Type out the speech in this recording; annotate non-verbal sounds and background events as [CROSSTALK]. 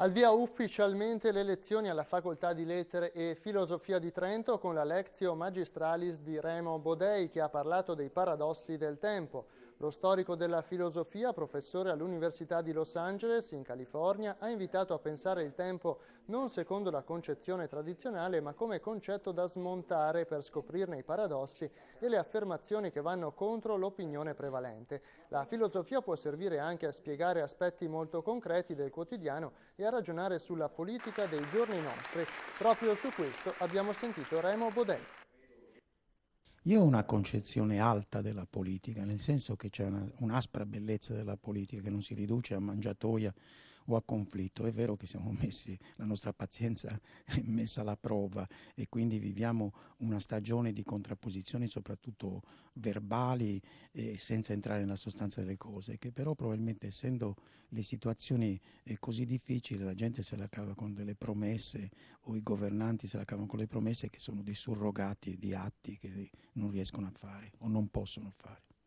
Al via ufficialmente le lezioni alla Facoltà di Lettere e Filosofia di Trento con la Lectio Magistralis di Remo Bodei che ha parlato dei paradossi del tempo. Lo storico della filosofia, professore all'Università di Los Angeles in California, ha invitato a pensare il tempo non secondo la concezione tradizionale, ma come concetto da smontare per scoprirne i paradossi e le affermazioni che vanno contro l'opinione prevalente. La filosofia può servire anche a spiegare aspetti molto concreti del quotidiano e a ragionare sulla politica dei giorni nostri. Proprio su questo abbiamo sentito Remo Bodelli. Io ho una concezione alta della politica, nel senso che c'è un'aspra bellezza della politica che non si riduce a mangiatoia o a conflitto. È vero che siamo messi, la nostra pazienza [LAUGHS] è messa alla prova e quindi viviamo una stagione di contrapposizioni, soprattutto verbali, eh, senza entrare nella sostanza delle cose, che però probabilmente essendo le situazioni eh, così difficili, la gente se la cava con delle promesse o i governanti se la cavano con le promesse che sono dei surrogati di atti che non riescono a fare o non possono fare.